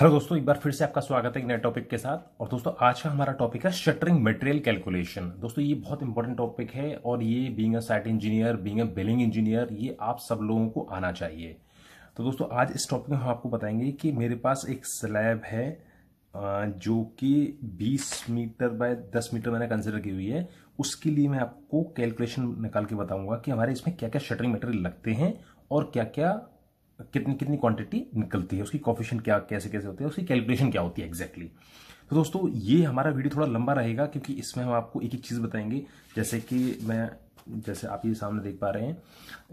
Hello दोस्तों एक बार फिर से आपका स्वागत है एक नए टॉपिक के साथ और दोस्तों आज का हमारा टॉपिक है शटरिंग मटेरियल कैलकुलेशन दोस्तों ये बहुत इंपॉर्टेंट टॉपिक है और ये being a site engineer being a billing engineer ये आप सब लोगों को आना चाहिए तो दोस्तों आज इस टॉपिक में हम आपको बताएंगे कि मेरे पास एक स्लैब है जो कि बीस मीटर बाय दस मीटर मैंने कंसिडर की हुई है उसके लिए मैं आपको कैलकुलेशन निकाल के बताऊंगा कि हमारे इसमें क्या क्या शटरिंग मटेरियल लगते हैं और क्या क्या कितनी कितनी क्वांटिटी निकलती है उसकी कॉफिशन क्या कैसे कैसे होती है उसकी कैलकुलेशन क्या होती है एग्जैक्टली तो दोस्तों ये हमारा वीडियो थोड़ा लंबा रहेगा क्योंकि इसमें हम आपको एक एक चीज़ बताएंगे जैसे कि मैं जैसे आप ये सामने देख पा रहे हैं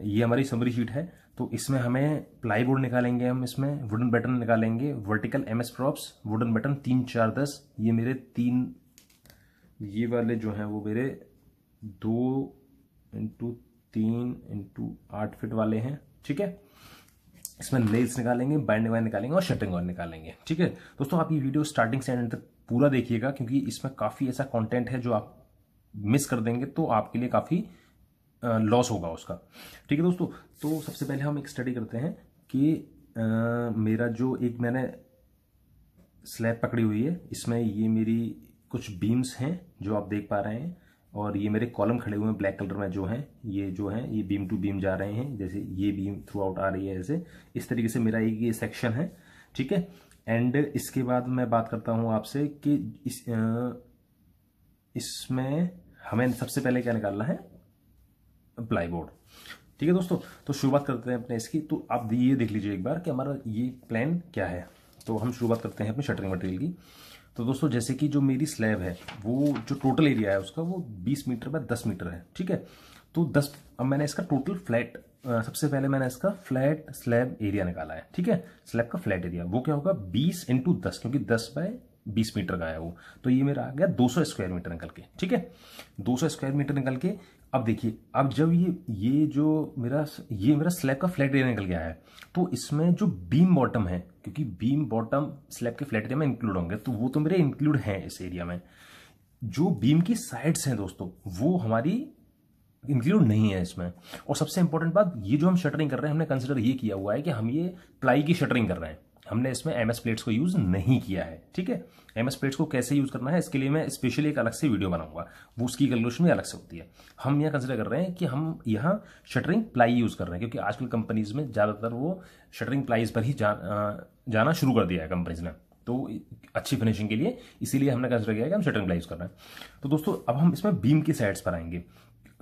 ये हमारी समरी शीट है तो इसमें हमें प्लाई बोर्ड निकालेंगे हम इसमें वुडन बटन निकालेंगे vertical M S props wooden batten तीन चार दस ये मेरे तीन ये वाले जो हैं वो मेरे दो इंटू तीन इंटू आठ फिट वाले हैं ठीक है इसमें लेस निकालेंगे बैंड वायर निकालेंगे और शटिंग वायर निकालेंगे ठीक है दोस्तों आप ये वीडियो स्टार्टिंग से एंड तक पूरा देखिएगा क्योंकि इसमें काफ़ी ऐसा कॉन्टेंट है जो आप मिस कर देंगे तो आपके लिए काफ़ी लॉस होगा उसका ठीक है दोस्तों तो सबसे पहले हम एक स्टडी करते हैं कि आ, मेरा जो एक मैंने स्लैब पकड़ी हुई है इसमें ये मेरी कुछ बीम्स हैं जो आप देख पा रहे हैं और ये मेरे कॉलम खड़े हुए हैं ब्लैक कलर में जो हैं ये जो हैं ये बीम टू बीम जा रहे हैं जैसे ये बीम थ्रू आउट आ रही है ऐसे इस तरीके से मेरा एक ये सेक्शन है ठीक है एंड इसके बाद मैं बात करता हूँ आपसे कि इस इसमें हमें सबसे पहले क्या निकालना है प्लाई बोर्ड ठीक है दोस्तों तो शुरुआत करते हैं अपने इसकी तो आप ये देख लीजिए एक बार कि हमारा ये प्लान क्या है तो हम शुरुआत करते हैं अपने शटरिंग मटेरियल की तो दोस्तों जैसे कि जो मेरी स्लैब है वो जो टोटल एरिया है उसका वो 20 मीटर बाय 10 मीटर है ठीक है तो 10 अब मैंने इसका टोटल फ्लैट सबसे पहले मैंने इसका फ्लैट स्लैब एरिया निकाला है ठीक है स्लैब का फ्लैट एरिया वो क्या होगा 20 इंटू दस क्योंकि 10 बाय 20 मीटर का है वो तो ये मेरा आ गया 200 स्क्वायर मीटर निकल के ठीक है 200 स्क्वायर मीटर निकल के अब देखिए अब जब ये ये जो मेरा ये मेरा स्लैब का फ्लैट एरिया निकल गया है तो इसमें जो बीम बॉटम है क्योंकि बीम बॉटम स्लैब के फ्लैट एरिया में इंक्लूड होंगे तो वो तो मेरे इंक्लूड हैं इस एरिया में जो बीम की साइड्स हैं दोस्तों वो हमारी इंक्लूड नहीं है इसमें और सबसे इंपॉर्टेंट बात ये जो हम शटरिंग कर रहे हैं हमने कंसिडर ये किया हुआ है कि हम ये प्लाई की शटरिंग कर रहे हैं हमने इसमें एम एस प्लेट्स को यूज़ नहीं किया है ठीक है एम एस प्लेट्स को कैसे यूज़ करना है इसके लिए मैं स्पेशली एक अलग से वीडियो बनाऊंगा वो उसकी कैलकुलेशन भी अलग से होती है हम यहाँ कंसिडर कर रहे हैं कि हम यहाँ शटरिंग प्लाई यूज़ कर रहे हैं क्योंकि आजकल कंपनीज में ज़्यादातर वो शटरिंग प्लाईज पर ही जा, जाना शुरू कर दिया है कंपनीज ने तो अच्छी फिनिशिंग के लिए इसीलिए हमने कंसिडर किया कि हम शटरिंग प्लाई यूज़ कर रहे हैं तो दोस्तों अब हम इसमें बीम के साइड्स पर आएंगे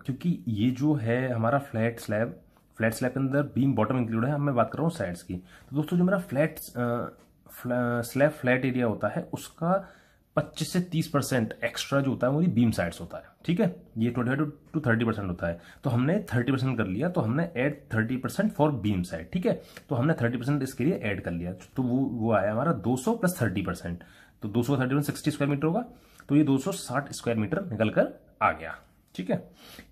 क्योंकि ये जो है हमारा फ्लैट स्लैब फ्लैट स्लैब के अंदर बीम बॉटम इंक्लूड है अब मैं बात कर रहा हूँ साइड्स की तो दोस्तों जो मेरा फ्लैट स्लैब फ्लैट एरिया होता है उसका 25 से 30 परसेंट एक्स्ट्रा जो होता है वो बीम साइड्स होता है ठीक है ये ट्वेंटी टू थर्टी परसेंट होता है तो हमने 30 परसेंट कर लिया तो हमने add 30 percent for beam side ठीक है तो हमने 30 परसेंट इसके लिए ऐड कर लिया तो वो वो आया हमारा 200 प्लस 30 परसेंट तो दो सौ थर्टी स्क्वायर मीटर होगा तो ये दो स्क्वायर मीटर निकल कर आ गया ठीक है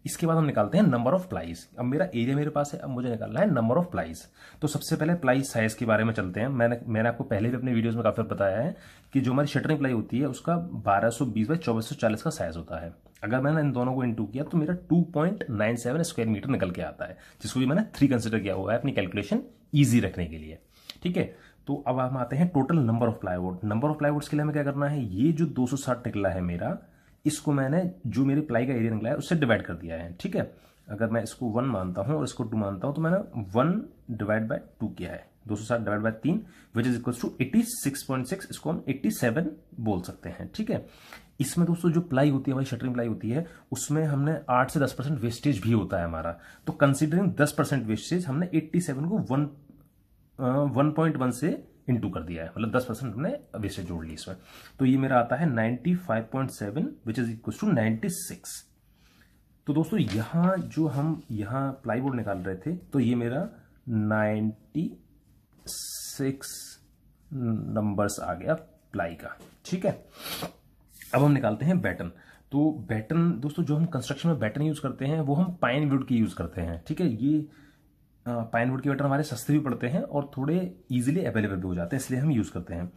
इसके बाद हम निकालते हैं नंबर ऑफ प्लाइज अब मेरा एरिया मेरे पास है अब मुझे निकालना है नंबर ऑफ प्लाइज तो सबसे पहले प्लाई साइज के बारे में चलते हैं मैंने मैंने आपको पहले भी अपने वीडियोस में काफ़ी बताया है कि जो हमारी शटरिंग प्लाई होती है उसका 1220 बाई चौबीस का साइज होता है अगर मैंने इन दोनों को इंटू किया तो मेरा टू स्क्वायर मीटर निकल के आता है जिसको भी मैंने थ्री कंसिडर किया हुआ है अपनी कैलकुलेशन ईजी रखने के लिए ठीक है तो अब हम आते हैं total number of plywood number of plywoods के लिए हमें क्या करना है ये जो दो निकला है मेरा इसको मैंने जो मेरे प्लाई का एरिया निकला है उससे डिवाइड कर दिया है ठीक है अगर मैं इसको वन मानता हूँ और इसको टू मानता हूँ तो मैंने वन डिवाइड बाय टू किया है दो सौ सात डिवाइड बाय तीन which is equal to eighty six point six इसको हम एट्टी सेवन बोल सकते हैं ठीक है इसमें दोस्तों जो प्लाई होती है हमारी शटरिंग प्लाई होती है उसमें हमने आठ से दस परसेंट वेस्टेज भी होता है हमारा तो कंसिडरिंग दस परसेंट वेस्टेज हमने एट्टी सेवन को वन वन पॉइंट वन से इंटू कर दिया है मतलब दस परसेंट हमने वेस्टेज जोड़ ली इसमें तो ये मेरा आता है ninety five point seven which is equal to ninety six तो दोस्तों यहाँ जो हम यहाँ प्लाईवुड निकाल रहे थे तो ये मेरा नाइन्टी सिक्स नंबर्स आ गया प्लाई का ठीक है अब हम निकालते हैं बैटन तो बैटन दोस्तों जो हम कंस्ट्रक्शन में बैटन यूज़ करते हैं वो हम पाइन वुड की यूज़ करते हैं ठीक है ये वुड के बटन हमारे सस्ते भी पड़ते हैं और थोड़े इजीली अवेलेबल भी हो जाते हैं इसलिए हम यूज़ करते हैं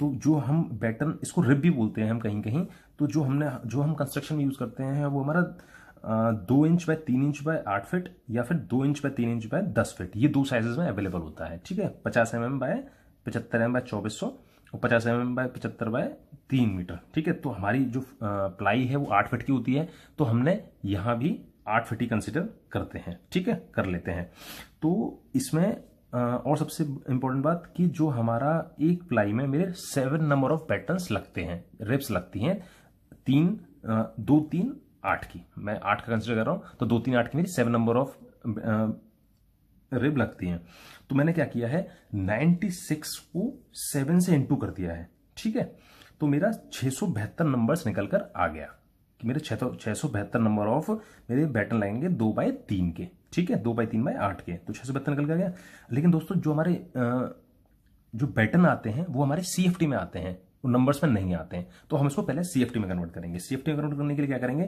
तो जो हम बैटन इसको रिब भी बोलते हैं हम कहीं कहीं तो जो हमने जो हम कंस्ट्रक्शन में यूज़ करते हैं वो हमारा दो इंच बाय तीन इंच बाय आठ फिट या फिर दो इंच बाय तीन इंच बाय दस फिट ये दो साइजेज में अवेलेबल होता है ठीक है पचास एम एम बाय पचहत्तर एम mm बाय चौबीस सौ और पचास एम एम बाय पचहत्तर बाय तीन मीटर ठीक है तो हमारी जो प्लाई है वो आठ फिट की होती है तो हमने यहाँ भी आठ फिफ्टी कंसिडर करते हैं ठीक है कर लेते हैं तो इसमें और सबसे इम्पोर्टेंट बात कि जो हमारा एक प्लाई में मेरे सेवन नंबर ऑफ पैटर्न लगते हैं रिप्स लगती हैं तीन दो तीन आठ की मैं आठ का कंसिडर कर रहा हूँ तो दो तीन आठ की मेरी सेवन नंबर ऑफ रिब लगती हैं तो मैंने क्या किया है 96 को 7 से इंटू कर दिया है ठीक है तो मेरा छः नंबर्स निकल कर आ गया कि मेरे छह तो- सौ बहत्तर नंबर ऑफ मेरे बैटन लगेंगे दो बाय तीन के ठीक है दो बाय तीन बाय आठ के तो छह सौ बहत्तर निकल गया लेकिन दोस्तों जो हमारे जो बैटन आते हैं वो हमारे सी में आते हैं वो नंबर्स में नहीं आते हैं तो हम इसको पहले सी में कन्वर्ट करेंगे सी में कन्वर्ट करने के लिए क्या करेंगे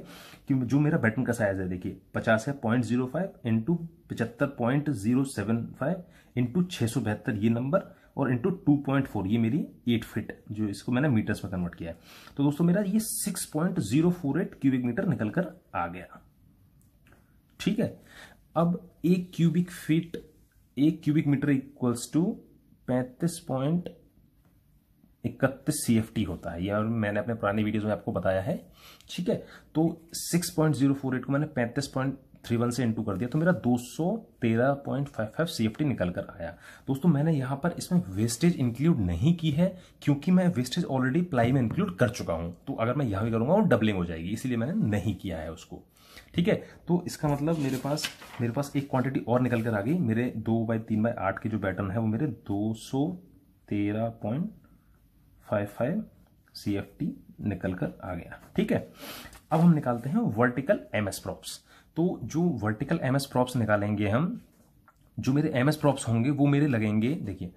कि जो मेरा बैटन का साइज है देखिए पचास है पॉइंट जीरो फाइव इंटू पचहत्तर point zero seven five into छह सौ बहत्तर ये नंबर और इंटू टू पॉइंट फोर ये मेरी एट फिट जो इसको मैंने मीटर्स में कन्वर्ट किया है तो दोस्तों मेरा ये six point zero four eight cubic meter निकल कर आ गया ठीक है अब एक क्यूबिक फिट एक क्यूबिक मीटर इक्वल्स टू पैंतीस पॉइंट इकतीस सी एफ टी होता है या मैंने अपने पुराने वीडियोज में आपको बताया है ठीक है तो six point zero four eight को मैंने पैंतीस पॉइंट थ्री वन से इंटू कर दिया तो मेरा दो सौ तेरह पॉइंट फाइव फाइव टी निकल कर आया दोस्तों मैंने यहाँ पर इसमें वेस्टेज इंक्लूड नहीं की है क्योंकि मैं वेस्टेज ऑलरेडी प्लाई में इंक्लूड कर चुका हूँ तो अगर मैं यहाँ भी करूँगा वो डबलिंग हो जाएगी इसीलिए मैंने नहीं किया है उसको ठीक है तो इसका मतलब मेरे पास मेरे पास एक क्वांटिटी और निकल कर आ गई मेरे दो बाई तीन बाई आठ के जो पैटर्न है वो मेरे दो सौ तेरह पॉइंट फाइव फाइव सी निकल कर आ गया ठीक है अब हम निकालते हैं वर्टिकल एम एस प्रॉप्स तो जो वर्टिकल एम प्रॉप्स निकालेंगे हम जो मेरे एम प्रॉप्स होंगे वो मेरे लगेंगे देखिए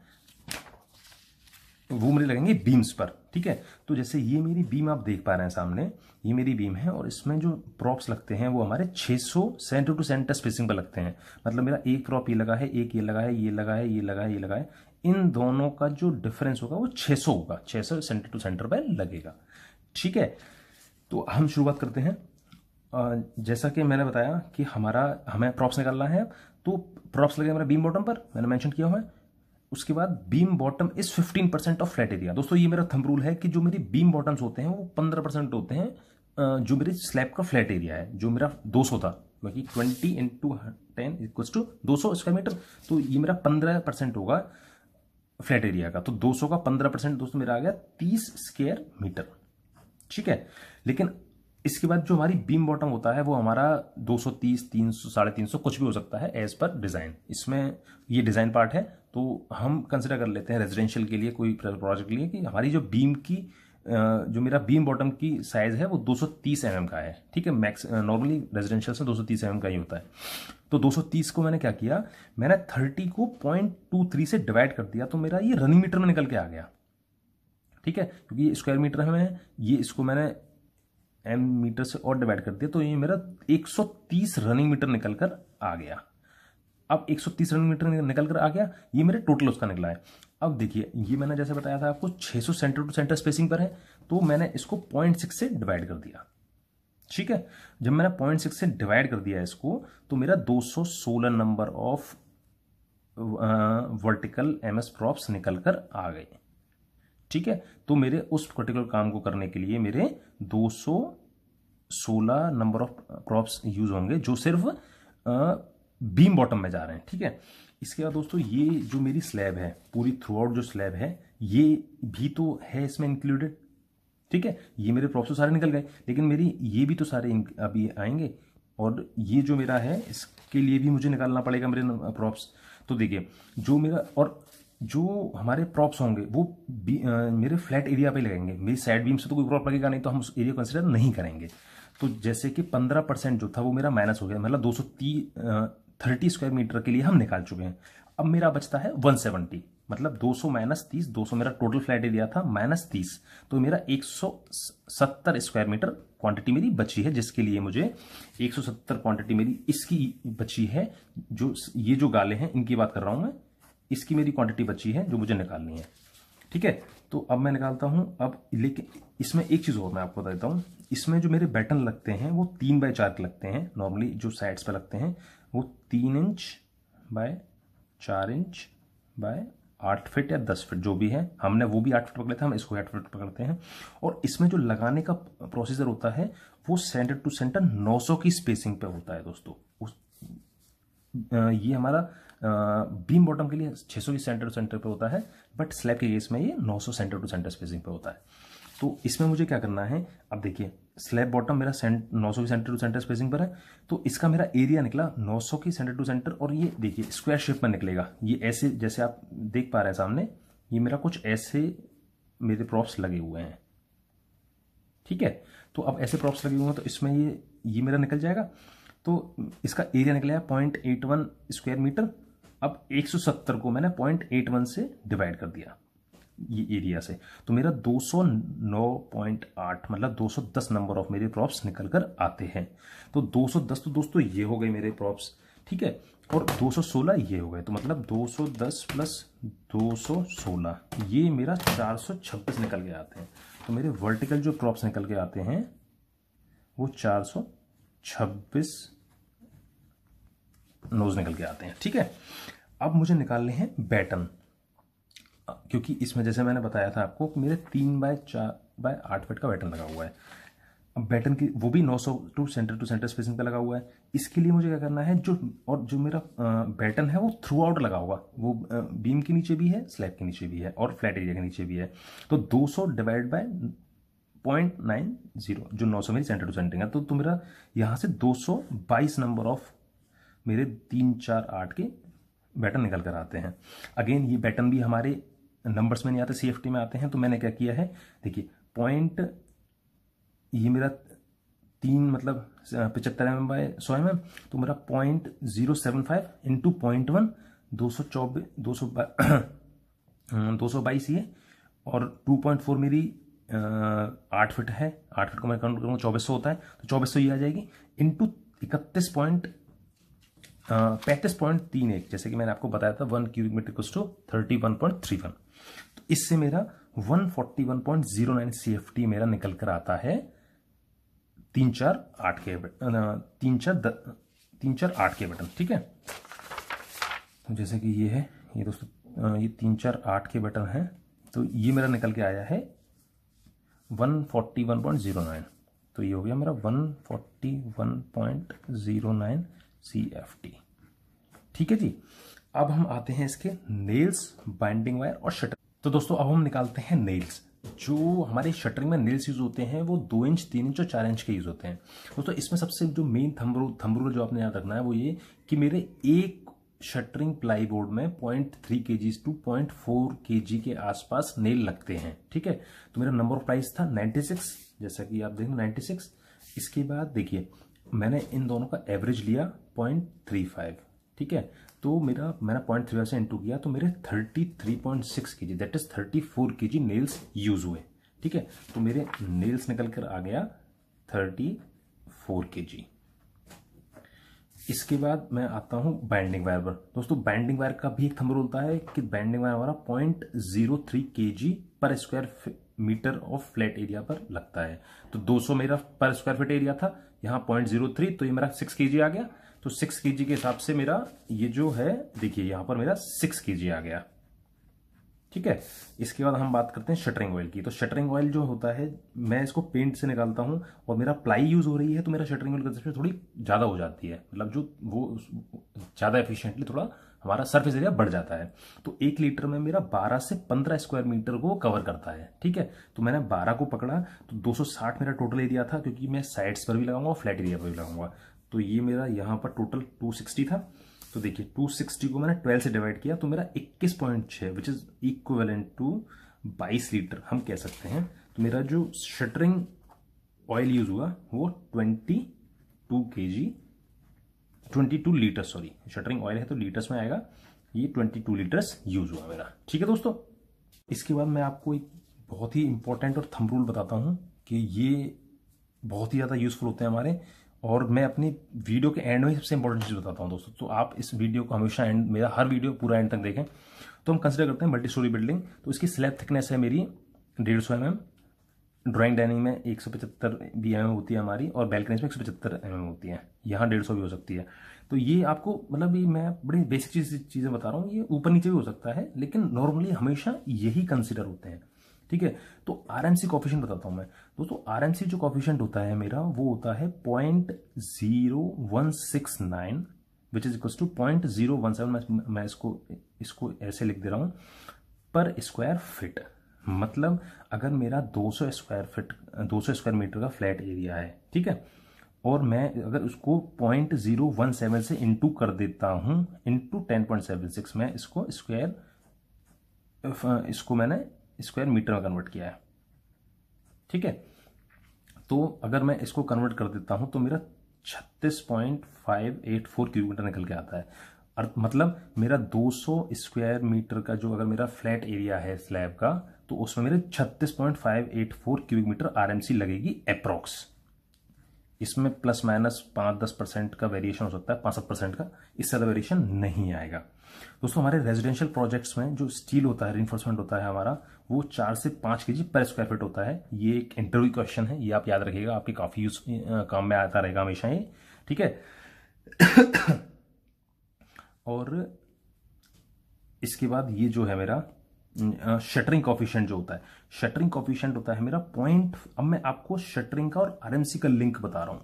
वो मेरे लगेंगे बीम्स पर ठीक है तो जैसे ये मेरी बीम आप देख पा रहे हैं सामने ये मेरी बीम है और इसमें जो प्रॉप्स लगते हैं वो हमारे 600 सेंटर टू सेंटर स्पेसिंग पर लगते हैं मतलब मेरा एक प्रॉप ये लगा है एक ये लगा है ये लगा है ये लगा है ये लगा है इन दोनों का जो डिफरेंस होगा वो 600 होगा 600 सेंटर टू सेंटर पर लगेगा ठीक है तो हम शुरुआत करते हैं जैसा कि मैंने बताया कि हमारा हमें प्रॉप्स निकालना है तो प्रॉप्स लगे हमारे बीम बॉटम पर मैंने मैंशन किया हुआ है उसके बाद beam bottom is 15 percent of flat area दोस्तों ये मेरा थंब रूल है कि जो मेरी बीम बॉटम्स होते हैं वो 15 परसेंट होते हैं जो मेरी स्लैब का फ्लैट एरिया है जो मेरा 200 था बाकी 20 इंटू टेन इक्व टू दो स्क्वायर मीटर तो ये मेरा 15 परसेंट होगा फ्लैट एरिया का तो 200 का 15 परसेंट दोस्तों मेरा आ गया 30 स्क्वायर मीटर ठीक है लेकिन इसके बाद जो हमारी बीम बॉटम होता है वो हमारा 230, 300, साढ़े तीन सौ कुछ भी हो सकता है एज पर डिज़ाइन इसमें ये डिज़ाइन पार्ट है तो हम कंसिडर कर लेते हैं रेजिडेंशियल के लिए कोई प्रोजेक्ट के लिए कि हमारी जो बीम की जो मेरा बीम बॉटम की साइज़ है वो 230 एम mm का है ठीक है मैक्स नॉर्मली रेजिडेंशियल से 230 एम mm का ही होता है तो 230 को मैंने क्या किया मैंने 30 को 0.23 से डिवाइड कर दिया तो मेरा ये रनिंग मीटर में निकल के आ गया ठीक है क्योंकि ये स्क्वायर मीटर है मैंने ये इसको मैंने एम मीटर से और डिवाइड कर दिया तो ये मेरा 130 रनिंग मीटर निकल कर आ गया अब 130 रनिंग मीटर निकल कर आ गया ये मेरे टोटल उसका निकला है अब देखिए ये मैंने जैसे बताया था आपको 600 सेंटर टू सेंटर स्पेसिंग पर है तो मैंने इसको पॉइंट सिक्स से डिवाइड कर दिया ठीक है जब मैंने पॉइंट सिक्स से डिवाइड कर दिया इसको तो मेरा 216 number of vertical M S props निकल कर आ गए ठीक है तो मेरे उस पर्टिकुलर काम को करने के लिए मेरे 216 नंबर ऑफ क्रॉप्स यूज होंगे जो सिर्फ बीम बॉटम में जा रहे हैं ठीक है इसके बाद दोस्तों ये जो मेरी स्लैब है पूरी थ्रू आउट जो स्लैब है ये भी तो है इसमें इंक्लूडेड ठीक है ये मेरे प्रॉप्स तो सारे निकल गए लेकिन मेरी ये भी तो सारे अभी आएंगे और ये जो मेरा है इसके लिए भी मुझे निकालना पड़ेगा मेरे प्रॉप्स तो देखिए जो मेरा और जो हमारे प्रॉप्स होंगे वो आ, मेरे फ्लैट एरिया पे लगेंगे मेरी साइड बीम से तो कोई प्रॉप लगेगा नहीं तो हम उस एरिया कंसिडर नहीं करेंगे तो जैसे कि पंद्रह परसेंट जो था वो मेरा माइनस हो गया मतलब दो सौ थर्टी स्क्वायर मीटर के लिए हम निकाल चुके हैं अब मेरा बचता है वन सेवेंटी मतलब दो सौ माइनस तीस दो सौ मेरा टोटल फ्लैट एरिया था माइनस तीस तो मेरा एक सौ सत्तर स्क्वायर मीटर क्वांटिटी मेरी बची है जिसके लिए मुझे एक सौ सत्तर क्वांटिटी मेरी इसकी बची है जो ये जो गाले हैं इनकी बात कर रहा हूँ मैं इसकी मेरी क्वांटिटी बची है जो मुझे निकालनी है ठीक है तो अब मैं निकालता हूँ अब लेकिन इसमें एक चीज़ और मैं आपको बता देता हूँ इसमें जो मेरे बैटन लगते हैं वो तीन बाय चार के लगते हैं नॉर्मली जो साइड्स पे लगते हैं वो तीन इंच बाय चार इंच बाय आठ फिट या दस फिट जो भी है हमने वो भी आठ फिट पकड़े थे हम इसको आठ फिट पकड़ते हैं और इसमें जो लगाने का प्रोसीजर होता है वो सेंटर टू सेंटर सौ की स्पेसिंग पे होता है दोस्तों उस ये हमारा बीम बॉटम के लिए 600 सौ सेंटर टू सेंटर पे होता है बट स्लैब के केस में ये 900 सेंटर टू सेंटर स्पेसिंग पे होता है तो इसमें मुझे क्या करना है अब देखिए स्लैब बॉटम मेरा सेंट नौ सौ सेंटर टू सेंटर स्पेसिंग पर है तो इसका मेरा एरिया निकला 900 की सेंटर टू सेंटर और ये देखिए स्क्वायर शेप में निकलेगा ये ऐसे जैसे आप देख पा रहे हैं सामने ये मेरा कुछ ऐसे मेरे प्रॉप्स लगे हुए हैं ठीक है तो अब ऐसे प्रॉप्स लगे हुए हैं तो इसमें ये ये मेरा निकल जाएगा तो इसका एरिया निकलेगा point eight one square meter अब 170 को मैंने 0.81 से डिवाइड कर दिया ये एरिया से तो मेरा 209.8 मतलब 210 नंबर ऑफ मेरे प्रॉप्स निकल कर आते हैं तो 210 तो दोस्तों ये हो गए मेरे प्रॉप्स ठीक है और 216 ये हो गए तो मतलब 210 प्लस 216 ये मेरा 426 निकल के आते हैं तो मेरे वर्टिकल जो प्रॉप्स निकल के आते हैं वो 426 नोज़ निकल के आते हैं ठीक है अब मुझे निकालने हैं बैटन क्योंकि इसमें जैसे मैंने बताया था आपको मेरे तीन बाय चार बाय आठ फिट का बैटन लगा हुआ है अब बैटन की वो भी 900 to center to center spacing पे लगा हुआ है इसके लिए मुझे क्या करना है जो और जो मेरा बैटन है वो थ्रू आउट लगा हुआ वो बीम के नीचे भी है स्लैब के नीचे भी है और फ्लैट एरिया के नीचे भी है तो 200 divide by point nine zero जो 900 मेरी सेंटर टू सेंटर है तो, तो मेरा यहाँ से दो नंबर ऑफ मेरे तीन चार आठ के बैटन निकल कर आते हैं अगेन ये बैटन भी हमारे नंबर्स में नहीं आते सेफ्टी में आते हैं तो मैंने क्या किया है देखिए पॉइंट ये मेरा तीन मतलब पचहत्तर एम एम बाय सौ एम तो मेरा point zero seven five into point one दो सौ चौबीस दो सौ दो सौ बाईस ये और टू पॉइंट फोर मेरी आठ फिट है आठ फिट को मैं काउंट करूँगा चौबीस सौ होता है तो चौबीस सौ ये आ जाएगी इंटू इकतीस पॉइंट पैंतीस पॉइंट तीन एक जैसे कि मैंने आपको बताया था वन क्यूबिक मीटर कुछ to thirty one point three one तो इससे मेरा one forty one point zero nine C F T मेरा निकल कर आता है तीन चार आठ के तीन चार द, तीन चार आठ के बटन ठीक है तो जैसे कि ये है ये दोस्तों ये तीन चार आठ के बटन है तो ये मेरा निकल के आया है one forty one point zero nine तो ये हो गया मेरा one forty one point zero nine C F T ठीक है जी अब हम आते हैं इसके नेल्स बाइंडिंग वायर और शटर तो दोस्तों अब हम निकालते हैं नेल्स जो हमारे शटरिंग में नेल्स यूज़ होते हैं वो दो इंच तीन इंच और चार इंच के यूज़ होते हैं दोस्तों इसमें सबसे जो मेन थम्बरू थम्बरूल जो आपने याद रखना है वो ये कि मेरे एक शटरिंग प्लाई बोर्ड में point three K G two point four K जी के आसपास नेल लगते हैं ठीक है तो मेरा नंबर ऑफ प्राइस था नाइन्टी सिक्स जैसा कि आप देखें नाइन्टी सिक्स इसके बाद देखिए मैंने इन दोनों का एवरेज लिया पॉइंट थ्री फाइव ठीक है तो मेरा मैंने पॉइंट थ्री फाइव से इंटू किया तो मेरे thirty three point six K G that is thirty four K G nails use हुए ठीक है तो मेरे नेल्स निकल कर आ गया थर्टी फोर के जी इसके बाद मैं आता हूं बाइंडिंग वायर पर दोस्तों बाइंडिंग वायर का भी एक थम्बर होता है कि बाइंडिंग वायर हमारा point zero three K G per square meter of flat area पर लगता है तो 200 मेरा पर स्क्वायर फीट एरिया था यहाँ पॉइंट जीरो थ्री तो ये मेरा सिक्स के आ गया तो सिक्स के के हिसाब से मेरा ये जो है देखिए यहाँ पर मेरा सिक्स के आ गया ठीक है इसके बाद हम बात करते हैं शटरिंग ऑयल की तो शटरिंग ऑयल जो होता है मैं इसको पेंट से निकालता हूँ और मेरा प्लाई यूज़ हो रही है तो मेरा शटरिंग ऑयल कंजप्शन थोड़ी ज़्यादा हो जाती है मतलब जो वो ज़्यादा एफिशिएंटली थोड़ा हमारा सरफेस एरिया बढ़ जाता है तो एक लीटर में मेरा 12 से 15 स्क्वायर मीटर को कवर करता है ठीक है तो मैंने 12 को पकड़ा तो 260 मेरा टोटल एरिया था क्योंकि मैं साइड्स पर भी लगाऊंगा फ्लैट एरिया पर भी लगाऊंगा तो ये मेरा यहाँ पर टोटल 260 था तो देखिए 260 को मैंने 12 से डिवाइड किया तो मेरा 21.6 which is equivalent to 22 liter हम कह सकते हैं तो मेरा जो शटरिंग ऑयल यूज़ हुआ वो twenty two K G twenty two liter sorry shuttering oil है तो लीटर्स में आएगा ये ट्वेंटी टू लीटर्स यूज हुआ मेरा ठीक है दोस्तों इसके बाद मैं आपको एक बहुत ही इंपॉर्टेंट और थम रूल बताता हूँ कि ये बहुत ही ज़्यादा यूजफुल होते हैं हमारे और मैं अपनी वीडियो के एंड में सबसे इंपॉर्टेंट चीज़ बताता हूँ दोस्तों तो आप इस वीडियो को हमेशा एंड मेरा हर वीडियो पूरा एंड तक देखें तो हम कंसिडर करते हैं मल्टी स्टोरी बिल्डिंग तो इसकी स्लैब थिकनेस है मेरी डेढ़ सौ एम mm। ड्राइंग डाइनिंग में एक सौ पचहत्तर बी एम होती है हमारी और बैल्कनीज में एक सौ पचहत्तर एम एम होती है यहाँ डेढ़ सौ भी हो सकती है तो ये आपको मतलब ये मैं बड़ी बेसिक चीज चीज़ें बता रहा हूँ ये ऊपर नीचे भी हो सकता है लेकिन नॉर्मली हमेशा यही कंसिडर होते हैं ठीक है तो आर एम सी कॉफिशेंट बताता हूँ मैं दोस्तों आर एम सी जो कॉफिशेंट होता है मेरा वो होता है point zero one six nine which is equal to point zero one seven मैं इसको इसको ऐसे लिख दे रहा हूँ पर स्क्वायर फिट मतलब अगर मेरा 200 स्क्वायर फिट 200 स्क्वायर मीटर का फ्लैट एरिया है ठीक है और मैं अगर उसको पॉइंट जीरो वन सेवन से इंटू कर देता हूँ into ten point seven six मैं इसको स्क्वायर इसको मैंने स्क्वायर मीटर में कन्वर्ट किया है ठीक है तो अगर मैं इसको कन्वर्ट कर देता हूँ तो मेरा छत्तीस point five eight four kilometer निकल के आता है मतलब मेरा 200 स्क्वायर मीटर का जो अगर मेरा फ्लैट एरिया है स्लैब का तो उसमें मेरे 36.584 क्यूबिक मीटर आरएमसी लगेगी अप्रोक्स इसमें प्लस माइनस पांच दस परसेंट का वेरिएशन हो सकता है पांच सात परसेंट का इससे ज़्यादा वेरिएशन नहीं आएगा दोस्तों हमारे रेजिडेंशियल प्रोजेक्ट्स में जो स्टील होता है रिन्फोर्समेंट होता है हमारा वो चार से पांच के जी पर स्क्वायर फीट होता है ये एक इंटरव्यू क्वेश्चन है ये आप याद रखिएगा आपके काफ़ी यूज काम में आता रहेगा हमेशा ये ठीक है और इसके बाद ये जो है मेरा शटरिंग कॉफिशेंट जो होता है शटरिंग कॉफिशेंट होता है मेरा पॉइंट अब मैं आपको शटरिंग का और आरएमसी का लिंक बता रहा हूं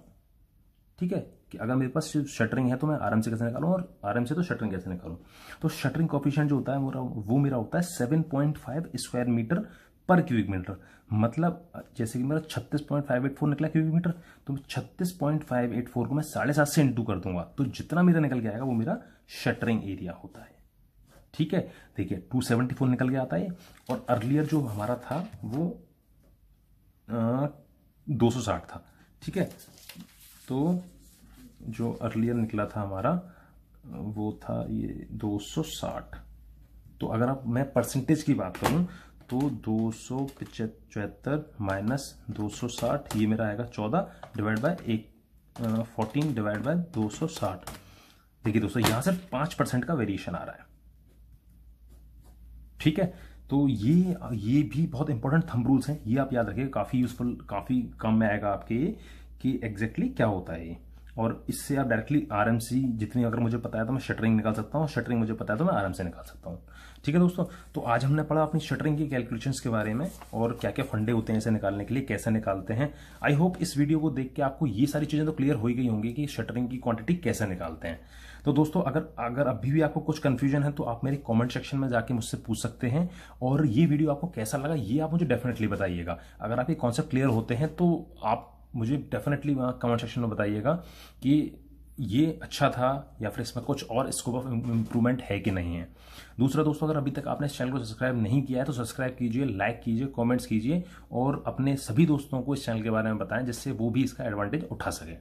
ठीक है कि अगर मेरे पास सिर्फ शटरिंग है तो मैं आराम से कैसे निकालू और आराम से तो शटरिंग कैसे निकालू तो शटरिंग कॉफिशियंट जो होता है वो मेरा होता है seven point five square meter पर क्यूबिक मीटर मतलब जैसे कि मेरा छत्तीस पॉइंट फाइव एट फोर निकला क्यूबिक मीटर तो मैं छत्तीस पॉइंट फाइव एट फोर को मैं साढ़े सात से इंटू कर दूंगा तो जितना मेरा निकल के आएगा वो मेरा शटरिंग एरिया होता है ठीक है देखिए 274 निकल के आता है और अर्लियर जो हमारा था वो आ, साठ था ठीक है तो जो अर्लियर निकला था हमारा वो था ये 260 तो अगर आप मैं परसेंटेज की बात करूं तो दो सौ पचहत्तर माइनस दो सौ साठ ये मेरा आएगा चौदह डिवाइड बाय एक फोर्टीन डिवाइड बाय दो सौ साठ देखिए दोस्तों यहाँ से पाँच परसेंट का वेरिएशन आ रहा है ठीक है तो ये ये भी बहुत इंपॉर्टेंट थंब रूल्स हैं ये आप याद रखिए काफ़ी यूजफुल काफ़ी काम में आएगा आपके कि एग्जैक्टली exactly क्या होता है ये और इससे आप डायरेक्टली आर जितनी अगर मुझे पता है तो मैं शटरिंग निकाल सकता हूँ शटरिंग मुझे पता है तो मैं आराम से निकाल सकता हूँ ठीक है दोस्तों तो आज हमने पढ़ा अपनी शटरिंग की कैलकुलेशंस के बारे में और क्या क्या फंडे होते हैं इसे निकालने के लिए कैसे निकालते हैं आई होप इस वीडियो को देख के आपको ये सारी चीज़ें तो क्लियर हो गई होंगी कि शटरिंग की क्वांटिटी कैसे निकालते हैं तो दोस्तों अगर अगर अभी भी आपको कुछ कन्फ्यूजन है तो आप मेरे कमेंट सेक्शन में जाके मुझसे पूछ सकते हैं और ये वीडियो आपको कैसा लगा ये आप मुझे डेफिनेटली बताइएगा अगर आपके कॉन्सेप्ट क्लियर होते हैं तो आप मुझे डेफिनेटली वहाँ कमेंट सेक्शन में बताइएगा कि ये अच्छा था या फिर इसमें कुछ और स्कोप ऑफ इम्प्रूवमेंट है कि नहीं है दूसरा दोस्तों अगर अभी तक आपने इस चैनल को सब्सक्राइब नहीं किया है तो सब्सक्राइब कीजिए लाइक कीजिए कमेंट्स कीजिए और अपने सभी दोस्तों को इस चैनल के बारे में बताएं जिससे वो भी इसका एडवांटेज उठा सके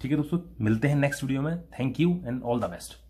ठीक है दोस्तों मिलते हैं नेक्स्ट वीडियो में thank you and all the best